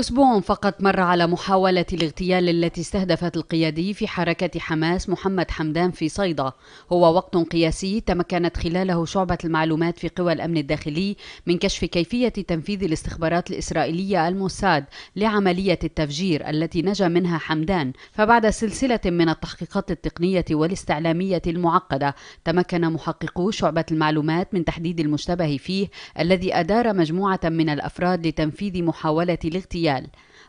أسبوع فقط مر على محاولة الاغتيال التي استهدفت القيادي في حركة حماس محمد حمدان في صيدا هو وقت قياسي تمكنت خلاله شعبة المعلومات في قوى الأمن الداخلي من كشف كيفية تنفيذ الاستخبارات الإسرائيلية الموساد لعملية التفجير التي نجا منها حمدان فبعد سلسلة من التحقيقات التقنية والاستعلامية المعقدة تمكن محققو شعبة المعلومات من تحديد المشتبه فيه الذي أدار مجموعة من الأفراد لتنفيذ محاولة الاغتيال ريال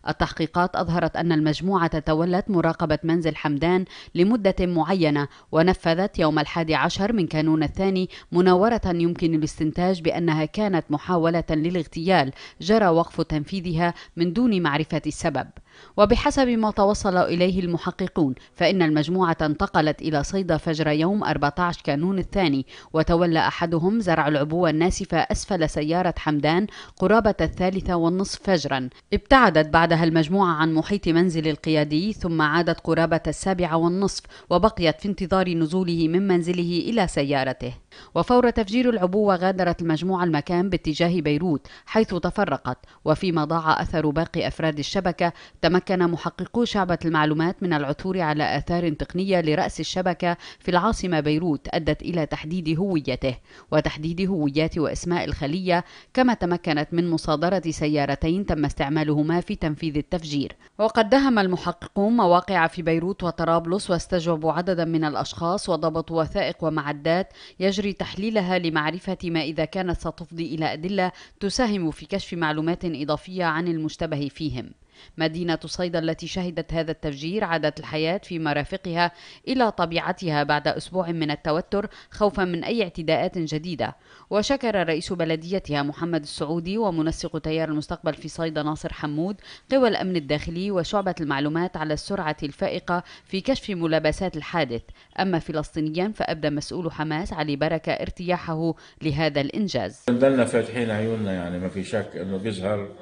التحقيقات أظهرت أن المجموعة تولت مراقبة منزل حمدان لمدة معينة ونفذت يوم الحادي عشر من كانون الثاني مناورة يمكن الاستنتاج بأنها كانت محاولة للاغتيال جرى وقف تنفيذها من دون معرفة السبب وبحسب ما توصل إليه المحققون فإن المجموعة انتقلت إلى صيدا فجر يوم 14 كانون الثاني وتولى أحدهم زرع العبوة الناسفة أسفل سيارة حمدان قرابة الثالثة والنصف فجرا ابتعدت بعدها المجموعة عن محيط منزل القيادي ثم عادت قرابة السابعة والنصف وبقيت في انتظار نزوله من منزله إلى سيارته وفور تفجير العبوة غادرت المجموعة المكان باتجاه بيروت حيث تفرقت وفيما ضاع أثر باقي أفراد الشبكة تمكن محققو شعبة المعلومات من العثور على آثار تقنية لرأس الشبكة في العاصمة بيروت أدت إلى تحديد هويته وتحديد هويات وأسماء الخلية كما تمكنت من مصادرة سيارتين تم استعمالهما في تنفيذ التفجير وقد دهم المحققون مواقع في بيروت وطرابلس واستجوبوا عددا من الأشخاص وضبطوا وثائق ومعدات يجب تجري تحليلها لمعرفة ما إذا كانت ستفضي إلى أدلة تساهم في كشف معلومات إضافية عن المشتبه فيهم مدينة صيدا التي شهدت هذا التفجير عادت الحياة في مرافقها إلى طبيعتها بعد أسبوع من التوتر خوفا من أي اعتداءات جديدة وشكر رئيس بلديتها محمد السعودي ومنسق تيار المستقبل في صيدا ناصر حمود قوى الأمن الداخلي وشعبة المعلومات على السرعة الفائقة في كشف ملابسات الحادث أما فلسطينيا فأبدى مسؤول حماس علي بركة ارتياحه لهذا الإنجاز ضلنا فاتحين عيوننا يعني ما في شك أنه بيظهر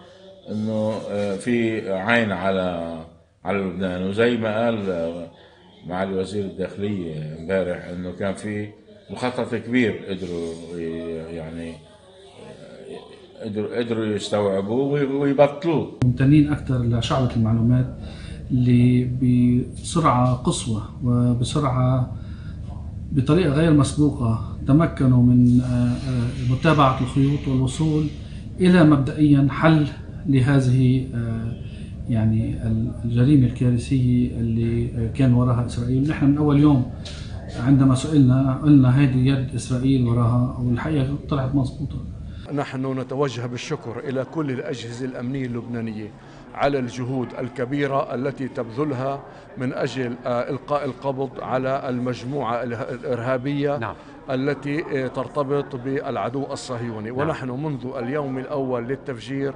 انه آه، في عين على على لبنان وزي ما قال آه، معالي وزير الداخليه امبارح انه كان في مخطط كبير قدروا يعني آه، قدروا قدروا يستوعبوه ويبطلوه ممتنين اكثر لشعبه المعلومات اللي بسرعه قصوى وبسرعه بطريقه غير مسبوقه تمكنوا من متابعه الخيوط والوصول الى مبدئيا حل لهذه آه، يعني الجريمة الكارثية اللي كان وراها إسرائيل نحن من أول يوم عندما سئلنا قلنا هذه يد إسرائيل وراها والحقيقة طلعت مضبوطة نحن نتوجه بالشكر إلى كل الأجهزة الأمنية اللبنانية على الجهود الكبيرة التي تبذلها من أجل آه، إلقاء القبض على المجموعة الإرهابية نعم. التي ترتبط بالعدو الصهيوني نعم. ونحن منذ اليوم الأول للتفجير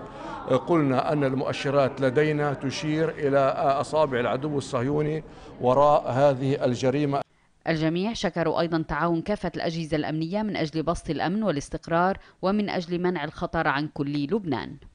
آه، قلنا أن المؤشرات لدينا تشير إلى آه، أصابع العدو الصهيوني وراء هذه الجريمة الجميع شكروا أيضا تعاون كافة الأجهزة الأمنية من أجل بسط الأمن والاستقرار ومن أجل منع الخطر عن كل لبنان